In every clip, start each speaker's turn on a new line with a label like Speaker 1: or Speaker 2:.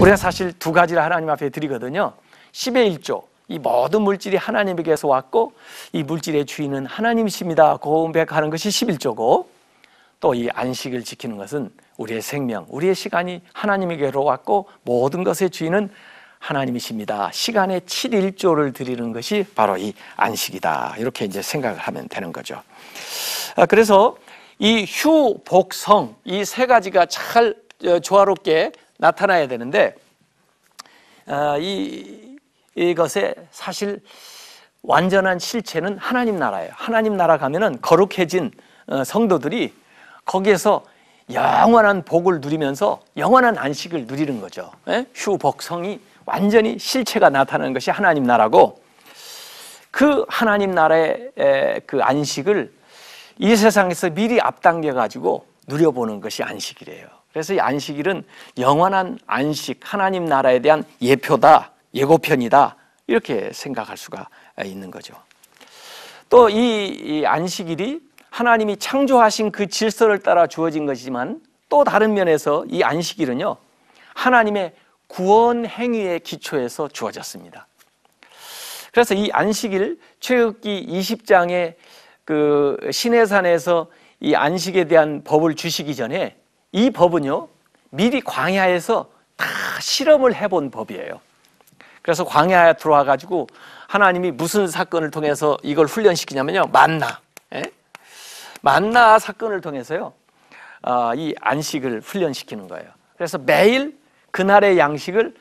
Speaker 1: 우리가 사실 두 가지를 하나님 앞에 드리거든요. 10의 1조. 이 모든 물질이 하나님에게서 왔고 이 물질의 주인은 하나님이십니다. 고백하는 것이 11조고 또 이 안식을 지키는 것은 우리의 생명, 우리의 시간이 하나님에게로 왔고 모든 것의 주인은 하나님이십니다. 시간의 7일조를 드리는 것이 바로 이 안식이다. 이렇게 이제 생각을 하면 되는 거죠. 아, 그래서 이 휴, 복성, 이 세 가지가 잘 어, 조화롭게 나타나야 되는데 아, 이, 이것의 사실 완전한 실체는 하나님 나라예요. 하나님 나라 가면은 거룩해진 어, 성도들이 거기에서 영원한 복을 누리면서 영원한 안식을 누리는 거죠. 예? 휴복성이 완전히 실체가 나타나는 것이 하나님 나라고 그 하나님 나라의 그 안식을 이 세상에서 미리 앞당겨 가지고 누려보는 것이 안식이래요. 그래서 이 안식일은 영원한 안식, 하나님 나라에 대한 예표다, 예고편이다, 이렇게 생각할 수가 있는 거죠. 또 이 안식일이 하나님이 창조하신 그 질서를 따라 주어진 것이지만 또 다른 면에서 이 안식일은요, 하나님의 구원 행위의 기초에서 주어졌습니다. 그래서 이 안식일 최극기 20장의 그 신해산에서 이 안식에 대한 법을 주시기 전에 이 법은요, 미리 광야에서 다 실험을 해본 법이에요. 그래서 광야에 들어와 가지고 하나님이 무슨 사건을 통해서 이걸 훈련시키냐면요, 만나. 예? 만나 사건을 통해서요, 아, 이 안식을 훈련시키는 거예요. 그래서 매일 그날의 양식을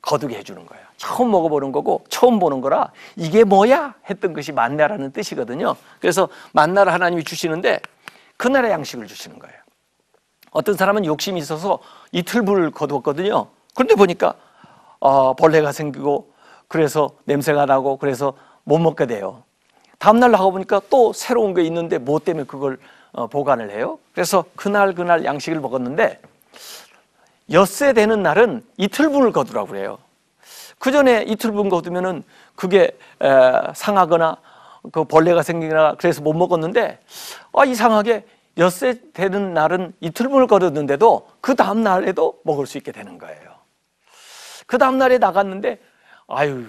Speaker 1: 거두게 해주는 거예요. 처음 먹어보는 거고 처음 보는 거라 이게 뭐야 했던 것이 만나라는 뜻이거든요. 그래서 만나를 하나님이 주시는데 그날의 양식을 주시는 거예요. 어떤 사람은 욕심이 있어서 이틀불 거두었거든요. 그런데 보니까 어, 벌레가 생기고 그래서 냄새가 나고 그래서 못 먹게 돼요. 다음날 나가 보니까 또 새로운 게 있는데 뭐 때문에 그걸 어, 보관을 해요? 그래서 그날 그날 양식을 먹었는데 엿새 되는 날은 이틀분을 거두라고 그래요. 그 전에 이틀분 거두면은 그게 에, 상하거나 그 벌레가 생기거나 그래서 못 먹었는데 아 이상하게 엿새 되는 날은 이틀분을 거르는데도 그 다음 날에도 먹을 수 있게 되는 거예요. 그 다음 날에 나갔는데 아유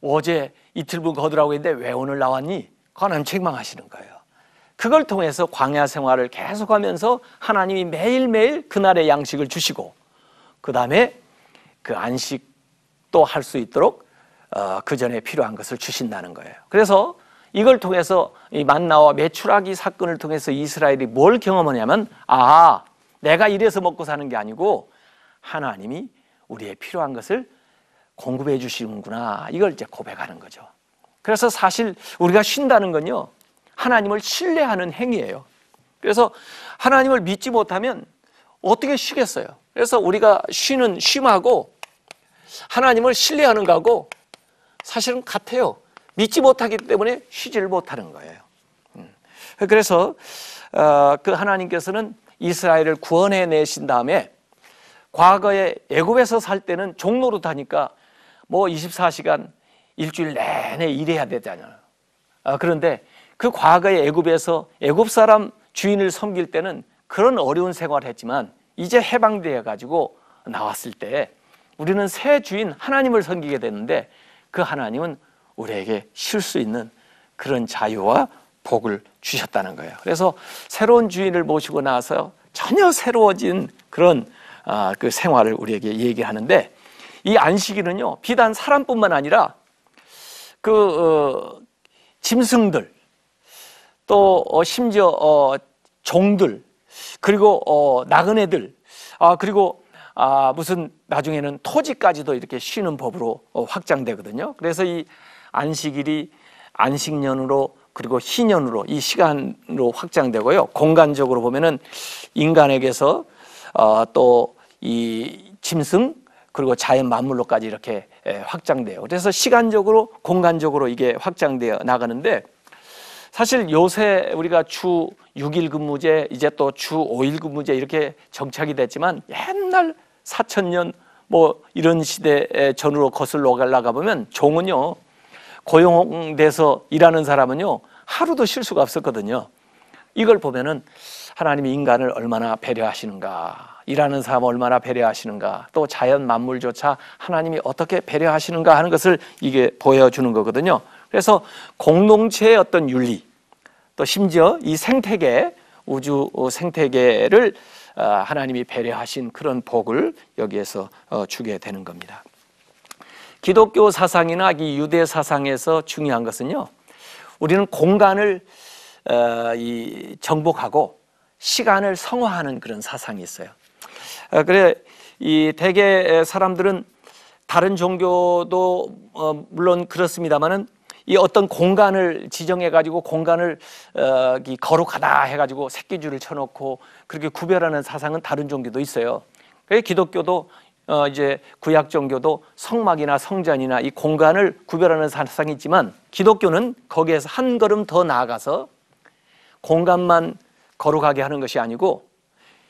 Speaker 1: 어제 이틀분 거두라고 했는데 왜 오늘 나왔니? 하나님 책망하시는 거예요. 그걸 통해서 광야 생활을 계속하면서 하나님이 매일매일 그날의 양식을 주시고 그 다음에 그 안식도 할 수 있도록 어, 그 전에 필요한 것을 주신다는 거예요. 그래서 이걸 통해서 이 만나와 매출하기 사건을 통해서 이스라엘이 뭘 경험하냐면 아 내가 이래서 먹고 사는 게 아니고 하나님이 우리의 필요한 것을 공급해 주시는구나 이걸 이제 고백하는 거죠. 그래서 사실 우리가 쉰다는 건요 하나님을 신뢰하는 행위예요. 그래서 하나님을 믿지 못하면 어떻게 쉬겠어요? 그래서 우리가 쉬는 쉼하고 하나님을 신뢰하는 거하고 사실은 같아요. 믿지 못하기 때문에 쉬질 못하는 거예요. 음. 그래서 어, 그 하나님께서는 이스라엘을 구원해 내신 다음에 과거에 애굽에서 살 때는 종로로 타니까 뭐 24시간 일주일 내내 일해야 되잖아요. 아, 그런데 그 과거의 애굽에서 애굽 사람 주인을 섬길 때는 그런 어려운 생활을 했지만 이제 해방되어 가지고 나왔을 때 우리는 새 주인 하나님을 섬기게 되는데 그 하나님은 우리에게 쉴 수 있는 그런 자유와 복을 주셨다는 거예요. 그래서 새로운 주인을 모시고 나서 전혀 새로워진 그런 아, 그 생활을 우리에게 얘기하는데 이 안식일은요 비단 사람뿐만 아니라 그 어, 짐승들 또 어, 심지어 어, 종들 그리고 어, 나그네들 아 그리고 아, 무슨 나중에는 토지까지도 이렇게 쉬는 법으로 어, 확장되거든요. 그래서 이 안식일이 안식년으로 그리고 희년으로 이 시간으로 확장되고요. 공간적으로 보면은 인간에게서 어, 또이 짐승 그리고 자연 만물로까지 이렇게 예, 확장돼요. 그래서 시간적으로 공간적으로 이게 확장되어 나가는데 사실 요새 우리가 주 6일 근무제 이제 또 주 5일 근무제 이렇게 정착이 됐지만 옛날 4천년 뭐 이런 시대 전후로 거슬러 올라가 보면 종은요 고용돼서 일하는 사람은요 하루도 쉴수가 없었거든요. 이걸 보면은 하나님이 인간을 얼마나 배려하시는가, 일하는 사람 얼마나 배려하시는가, 또 자연 만물조차 하나님이 어떻게 배려하시는가 하는 것을 이게 보여주는 거거든요. 그래서 공동체의 어떤 윤리, 또 심지어 이 생태계, 우주 생태계를 아, 하나님이 배려하신 그런 복을 여기에서 어, 주게 되는 겁니다. 기독교 사상이나 이 유대 사상에서 중요한 것은요. 우리는 공간을 어, 이 정복하고 시간을 성화하는 그런 사상이 있어요. 어, 그래 이 대개 사람들은 다른 종교도 어, 물론 그렇습니다만은 이 어떤 공간을 지정해 가지고 공간을 어, 거룩하다 해 가지고 새끼줄을 쳐놓고 그렇게 구별하는 사상은 다른 종교도 있어요. 그래 기독교도 어 이제 구약 종교도 성막이나 성전이나 이 공간을 구별하는 사상이 있지만 기독교는 거기에서 한 걸음 더 나아가서 공간만 거룩하게 하는 것이 아니고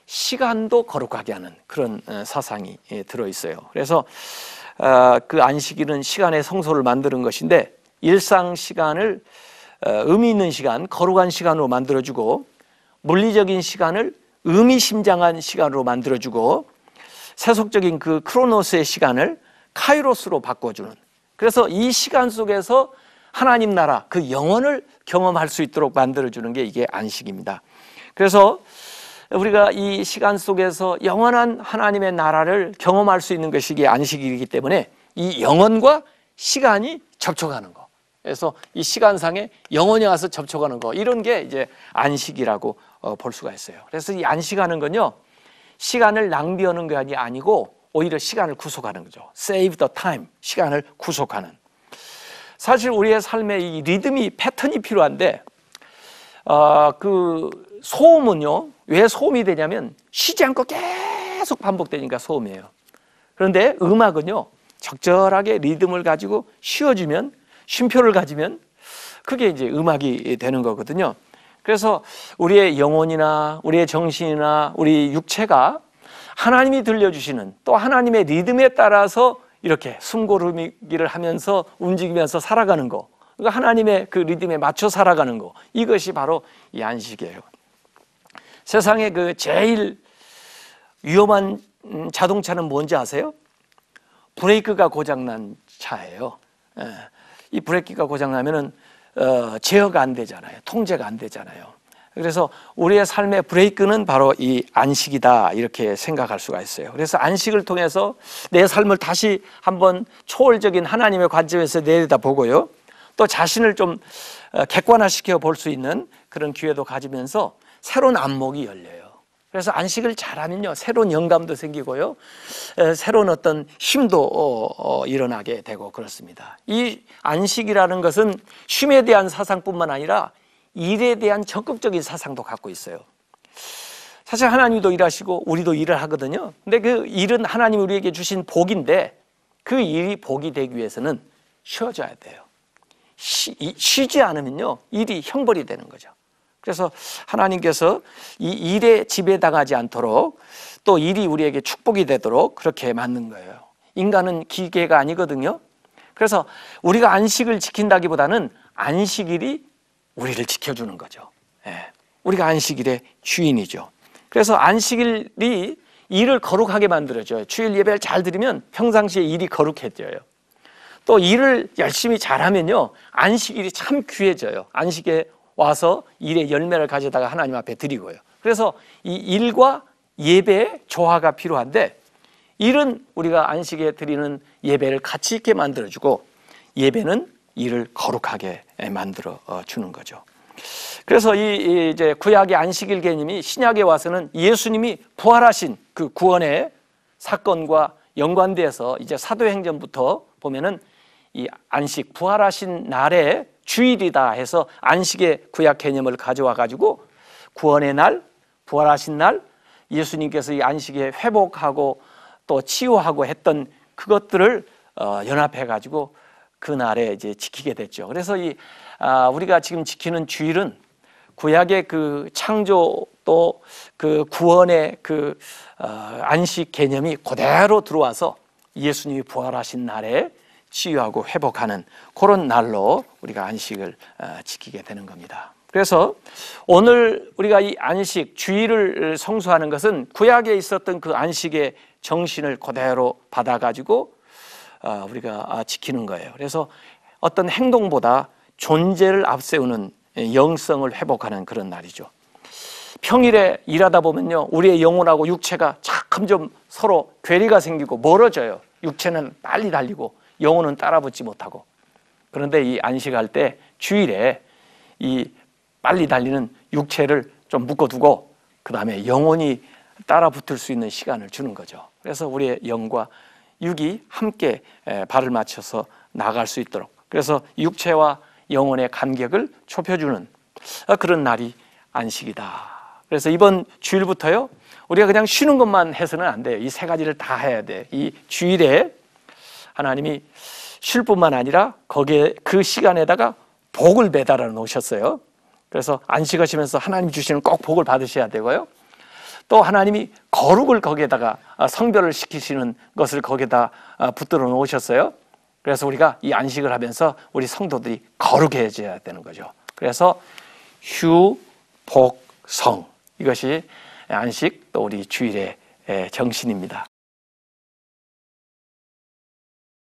Speaker 1: 시간도 거룩하게 하는 그런 어, 사상이 예, 들어 있어요. 그래서 아, 그 안식일은 시간의 성소를 만드는 것인데 일상 시간을 어, 의미 있는 시간, 거룩한 시간으로 만들어주고 물리적인 시간을 의미심장한 시간으로 만들어주고 세속적인 그 크로노스의 시간을 카이로스로 바꿔주는 그래서 이 시간 속에서 하나님 나라 그영혼을 경험할 수 있도록 만들어주는 게 이게 안식입니다. 그래서 우리가 이 시간 속에서 영원한 하나님의 나라를 경험할 수 있는 것이 이게 안식이기 때문에 이영혼과 시간이 접촉하는 거. 그래서 이 시간상에 영혼이 와서 접촉하는 거 이런 게 이제 안식이라고 어, 볼 수가 있어요. 그래서 이 안식하는 건요 시간을 낭비하는 것이 아니고 오히려 시간을 구속하는 거죠. Save the time. 시간을 구속하는. 사실 우리의 삶의 이 리듬이 패턴이 필요한데 어, 그 소음은요. 왜 소음이 되냐면 쉬지 않고 계속 반복되니까 소음이에요. 그런데 음악은요. 적절하게 리듬을 가지고 쉬어주면 쉼표를 가지면 그게 이제 음악이 되는 거거든요. 그래서 우리의 영혼이나 우리의 정신이나 우리 육체가 하나님이 들려주시는 또 하나님의 리듬에 따라서 이렇게 숨고르기를 하면서 움직이면서 살아가는 거. 그 하나님의 그 리듬에 맞춰 살아가는 거. 이것이 바로 이 안식이에요. 세상에 그 제일 위험한 음, 자동차는 뭔지 아세요? 브레이크가 고장난 차예요. 예. 이 브레이크가 고장나면은 어, 제어가 안 되잖아요. 통제가 안 되잖아요. 그래서 우리의 삶의 브레이크는 바로 이 안식이다 이렇게 생각할 수가 있어요. 그래서 안식을 통해서 내 삶을 다시 한번 초월적인 하나님의 관점에서 내려다보고요. 또 자신을 좀 어, 객관화시켜 볼 수 있는 그런 기회도 가지면서 새로운 안목이 열려요. 그래서 안식을 잘하면요 새로운 영감도 생기고요 새로운 어떤 힘도 어, 어, 일어나게 되고 그렇습니다 이 안식이라는 것은 쉼에 대한 사상뿐만 아니라 일에 대한 적극적인 사상도 갖고 있어요 사실 하나님도 일하시고 우리도 일을 하거든요 근데 그 일은 하나님 우리에게 주신 복인데 그 일이 복이 되기 위해서는 쉬어져야 돼요 쉬, 지 않으면요 일이 형벌이 되는 거죠 그래서 하나님께서 이 일에 지배당하지 않도록 또 일이 우리에게 축복이 되도록 그렇게 만든 거예요. 인간은 기계가 아니거든요. 그래서 우리가 안식을 지킨다기보다는 안식일이 우리를 지켜주는 거죠. 예. 우리가 안식일의 주인이죠. 그래서 안식일이 일을 거룩하게 만들어줘요. 주일 예배를 잘 드리면 평상시에 일이 거룩해져요. 또 일을 열심히 잘하면요. 안식일이 참 귀해져요. 안식의 와서 일의 열매를 가져다가 하나님 앞에 드리고요. 그래서 이 일과 예배의 조화가 필요한데 일은 우리가 안식에 드리는 예배를 가치 있게 만들어주고 예배는 일을 거룩하게 만들어 어, 주는 거죠. 그래서 이 이제 구약의 안식일 개념이 신약에 와서는 예수님이 부활하신 그 구원의 사건과 연관돼서 이제 사도행전부터 보면은 이 안식 부활하신 날에 주일이다 해서 안식의 구약 개념을 가져와 가지고 구원의 날, 부활하신 날 예수님께서 이 안식에 회복하고 또 치유하고 했던 그것들을 어, 연합해 가지고 그 날에 이제 지키게 됐죠. 그래서 이 아, 우리가 지금 지키는 주일은 구약의 그 창조 또 그 구원의 그 어, 안식 개념이 그대로 들어와서 예수님이 부활하신 날에 치유하고 회복하는 그런 날로 우리가 안식을 어, 지키게 되는 겁니다. 그래서 오늘 우리가 이 안식 주의를 성수하는 것은 구약에 있었던 그 안식의 정신을 그대로 받아가지고 어, 우리가 아, 지키는 거예요. 그래서 어떤 행동보다 존재를 앞세우는 영성을 회복하는 그런 날이죠. 평일에 일하다 보면요, 우리의 영혼하고 육체가 참좀 서로 괴리가 생기고 멀어져요. 육체는 빨리 달리고 영혼은 따라붙지 못하고 그런데 이 안식할 때 주일에 이 빨리 달리는 육체를 좀 묶어두고 그 다음에 영혼이 따라붙을 수 있는 시간을 주는 거죠. 그래서 우리의 영과 육이 함께 발을 맞춰서 나갈 수 있도록 그래서 육체와 영혼의 간격을 좁혀주는 어, 그런 날이 안식이다. 그래서 이번 주일부터요 우리가 그냥 쉬는 것만 해서는 안 돼요. 이 세 가지를 다 해야 돼. 이 주일에 하나님이 쉴 뿐만 아니라 거기에 그 시간에다가 복을 배달하 놓으셨어요. 그래서 안식하시면서 하나님 주시는 꼭 복을 받으셔야 되고요. 또 하나님이 거룩을 거기에다가 아, 성별을 시키시는 것을 거기에다 아, 붙들어 놓으셨어요. 그래서 우리가 이 안식을 하면서 우리 성도들이 거룩해져야 되는 거죠. 그래서 휴, 복, 성 이것이 안식 또 우리 주일의 정신입니다.